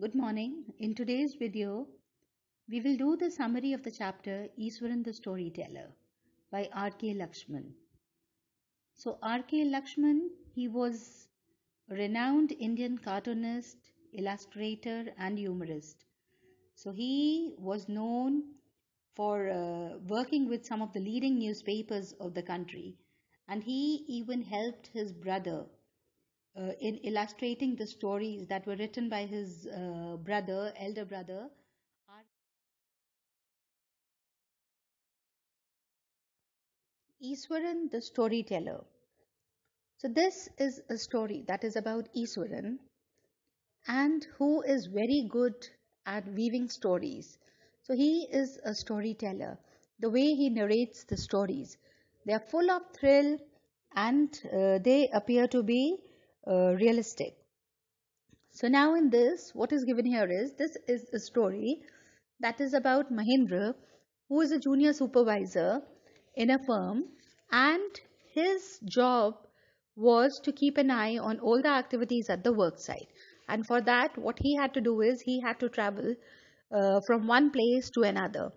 Good morning. In today's video, we will do the summary of the chapter Iswaran the Storyteller by R.K. Lakshman. So, R.K. Lakshman, he was a renowned Indian cartoonist, illustrator, and humorist. So, he was known for uh, working with some of the leading newspapers of the country, and he even helped his brother uh, in illustrating the stories that were written by his uh, brother, elder brother. Iswaran the storyteller. So this is a story that is about Iswaran and who is very good at weaving stories. So he is a storyteller. The way he narrates the stories, they are full of thrill and uh, they appear to be uh, realistic. So now in this, what is given here is, this is a story that is about Mahendra, who is a junior supervisor in a firm and his job was to keep an eye on all the activities at the work site. And for that, what he had to do is, he had to travel uh, from one place to another.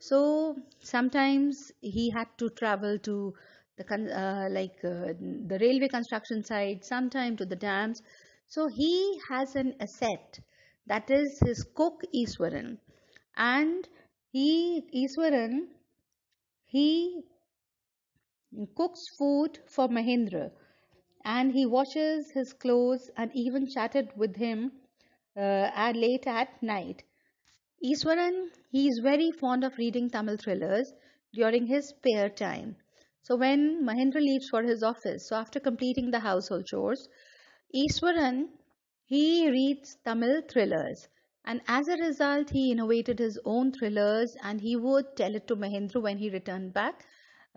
So sometimes he had to travel to the uh, like uh, the railway construction site, sometime to the dams. So he has an asset that is his cook Iswaran, and he Iswaran he cooks food for Mahendra, and he washes his clothes and even chatted with him uh, at late at night. Iswaran he is very fond of reading Tamil thrillers during his spare time so when Mahendra leaves for his office, so after completing the household chores, Iswaran, he reads Tamil thrillers. And as a result, he innovated his own thrillers and he would tell it to Mahendra when he returned back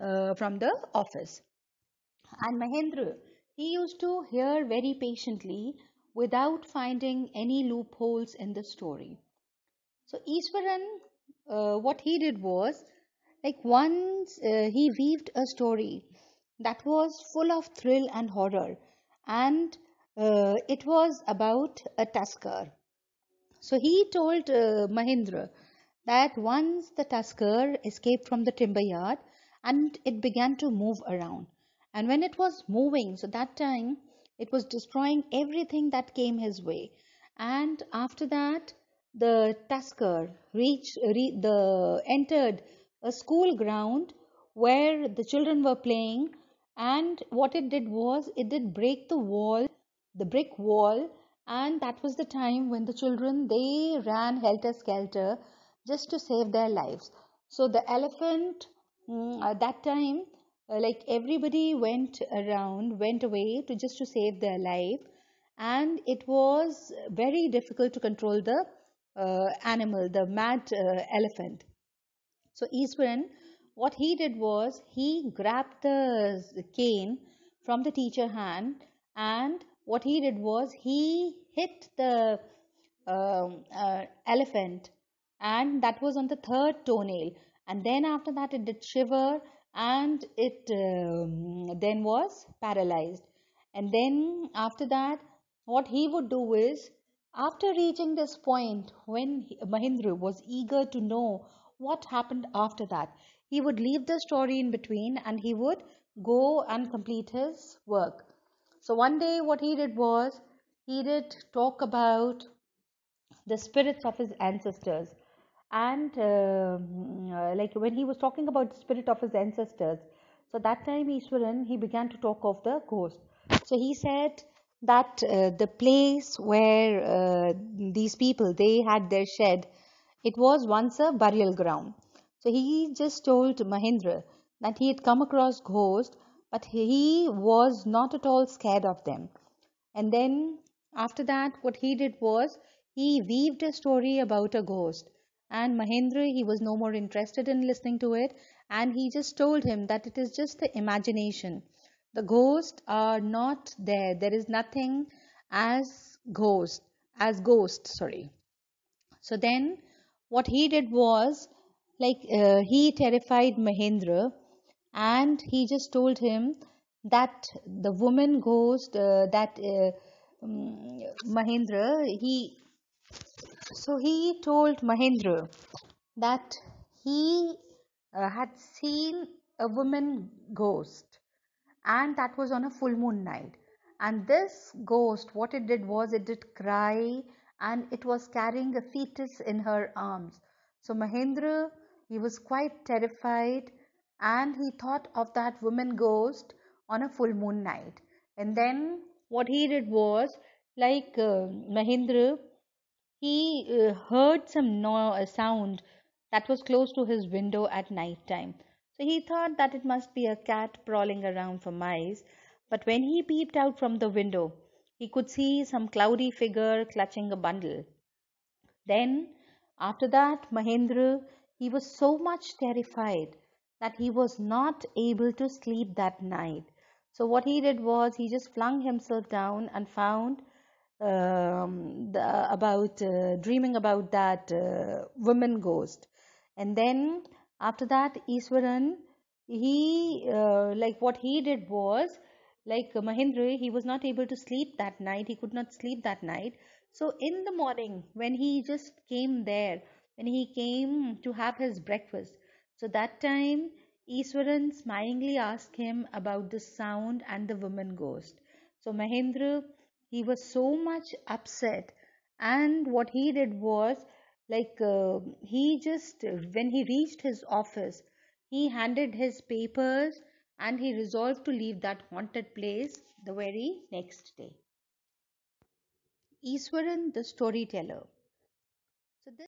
uh, from the office. And Mahendra, he used to hear very patiently without finding any loopholes in the story. So Iswaran, uh, what he did was, like once uh, he weaved a story that was full of thrill and horror, and uh, it was about a tusker. So he told uh, Mahindra that once the tusker escaped from the timber yard and it began to move around. And when it was moving, so that time it was destroying everything that came his way. And after that, the tusker reached, re- the entered a school ground where the children were playing and what it did was it did break the wall the brick wall and that was the time when the children they ran helter skelter just to save their lives so the elephant mm, at that time uh, like everybody went around went away to just to save their life and it was very difficult to control the uh, animal the mad uh, elephant so Iswaran, what he did was he grabbed the cane from the teacher hand and what he did was he hit the um, uh, elephant and that was on the third toenail and then after that it did shiver and it um, then was paralyzed and then after that what he would do is after reaching this point when Mahindra was eager to know what happened after that. He would leave the story in between and he would go and complete his work. So one day, what he did was he did talk about the spirits of his ancestors, and um, uh, like when he was talking about the spirit of his ancestors, so that time Ishwaran, he began to talk of the ghost. So he said that uh, the place where uh, these people they had their shed it was once a burial ground. So he just told Mahendra that he had come across ghosts, but he was not at all scared of them. And then after that, what he did was he weaved a story about a ghost. And Mahendra, he was no more interested in listening to it, and he just told him that it is just the imagination. The ghosts are not there. There is nothing as ghost, as ghost, sorry. So then what he did was like uh, he terrified Mahendra and he just told him that the woman ghost uh, that uh, um, Mahendra he so he told Mahendra that he uh, had seen a woman ghost and that was on a full moon night and this ghost what it did was it did cry and it was carrying a fetus in her arms. So Mahendra, he was quite terrified and he thought of that woman ghost on a full moon night. And then what he did was like uh, Mahendra, he uh, heard some no- sound that was close to his window at night time. So he thought that it must be a cat prowling around for mice. But when he peeped out from the window, he could see some cloudy figure clutching a bundle. Then, after that, Mahendra, he was so much terrified that he was not able to sleep that night. So, what he did was he just flung himself down and found um, the, about uh, dreaming about that uh, woman ghost. And then, after that, Iswaran, he uh, like what he did was like uh, Mahindra, he was not able to sleep that night. He could not sleep that night. So in the morning, when he just came there, when he came to have his breakfast, so that time Iswaran smilingly asked him about the sound and the woman ghost. So Mahindra, he was so much upset, and what he did was like uh, he just when he reached his office, he handed his papers and he resolved to leave that haunted place the very next day. Iswaran the storyteller. So this